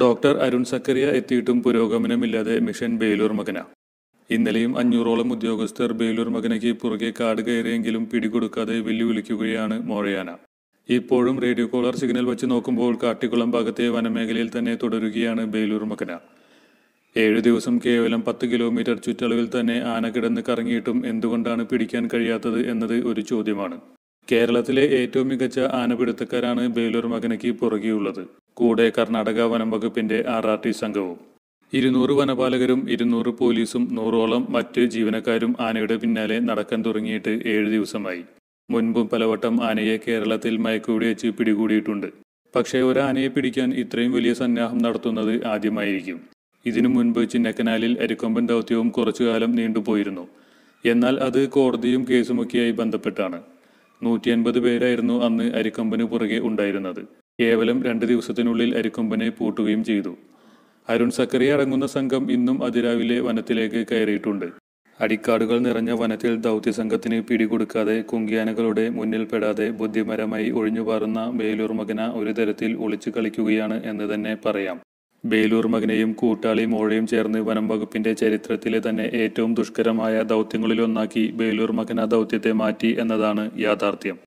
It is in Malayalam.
ഡോക്ടർ അരുൺ സക്കറിയ എത്തിയിട്ടും പുരോഗമനമില്ലാതെ മിഷൻ ബേലൂർ മകന ഇന്നലെയും അഞ്ഞൂറോളം ഉദ്യോഗസ്ഥർ ബേലൂർ മകനയ്ക്ക് പുറകെ കാട് കയറിയെങ്കിലും പിടികൊടുക്കാതെ വെല്ലുവിളിക്കുകയാണ് മോഴയാന ഇപ്പോഴും റേഡിയോ കോളർ സിഗ്നൽ വെച്ച് നോക്കുമ്പോൾ കാട്ടിക്കുളം ഭാഗത്തെ വനമേഖലയിൽ തന്നെ തുടരുകയാണ് ബേലൂർ മകന ഏഴ് ദിവസം കേവലം പത്ത് കിലോമീറ്റർ ചുറ്റളവിൽ തന്നെ ആന കിടന്ന് കറങ്ങിയിട്ടും എന്തുകൊണ്ടാണ് പിടിക്കാൻ കഴിയാത്തത് എന്നത് ഒരു ചോദ്യമാണ് കേരളത്തിലെ ഏറ്റവും മികച്ച ആനപിടുത്തക്കാരാണ് ബേലൂർ മകനയ്ക്ക് പുറകെയുള്ളത് കൂടെ കർണാടക വനം വകുപ്പിന്റെ ആർ ആർ ടി സംഘവും ഇരുന്നൂറ് വനപാലകരും ഇരുന്നൂറ് പോലീസും നൂറോളം മറ്റ് ജീവനക്കാരും ആനയുടെ പിന്നാലെ നടക്കാൻ തുടങ്ങിയിട്ട് ഏഴ് ദിവസമായി മുൻപും പലവട്ടം ആനയെ കേരളത്തിൽ മയക്കുവിടെ വെച്ച് പിടികൂടിയിട്ടുണ്ട് പക്ഷേ ഒരാനയെ പിടിക്കാൻ ഇത്രയും വലിയ സന്നാഹം നടത്തുന്നത് ആദ്യമായിരിക്കും ഇതിനു മുൻപ് ചിന്നക്കനാലിൽ അരിക്കൊമ്പൻ ദൗത്യവും കുറച്ചുകാലം നീണ്ടുപോയിരുന്നു എന്നാൽ അത് കോടതിയും കേസുമൊക്കെയായി ബന്ധപ്പെട്ടാണ് നൂറ്റി അൻപത് പേരായിരുന്നു അന്ന് അരിക്കൊമ്പന് പുറകെ ഉണ്ടായിരുന്നത് കേവലം രണ്ട് ദിവസത്തിനുള്ളിൽ അരിക്കൊമ്പനെ പൂട്ടുകയും ചെയ്തു അരുൺ സക്കറിയ അടങ്ങുന്ന സംഘം ഇന്നും അതിരാവിലെ വനത്തിലേക്ക് കയറിയിട്ടുണ്ട് അടിക്കാടുകൾ നിറഞ്ഞ വനത്തിൽ ദൗത്യസംഘത്തിന് പിടികൊടുക്കാതെ കുങ്കിയാനകളുടെ മുന്നിൽപ്പെടാതെ ബുദ്ധിപരമായി ഒഴിഞ്ഞുപാറുന്ന ബേലൂർ മകന ഒരു തരത്തിൽ ഒളിച്ചു കളിക്കുകയാണ് എന്ന് തന്നെ പറയാം ബേലൂർ മകനെയും കൂട്ടാളി മോഴയും ചേർന്ന് വനം വകുപ്പിന്റെ ചരിത്രത്തിലെ തന്നെ ഏറ്റവും ദുഷ്കരമായ ദൗത്യങ്ങളിലൊന്നാക്കി ബേലൂർ മകന ദൗത്യത്തെ മാറ്റി എന്നതാണ് യാഥാർത്ഥ്യം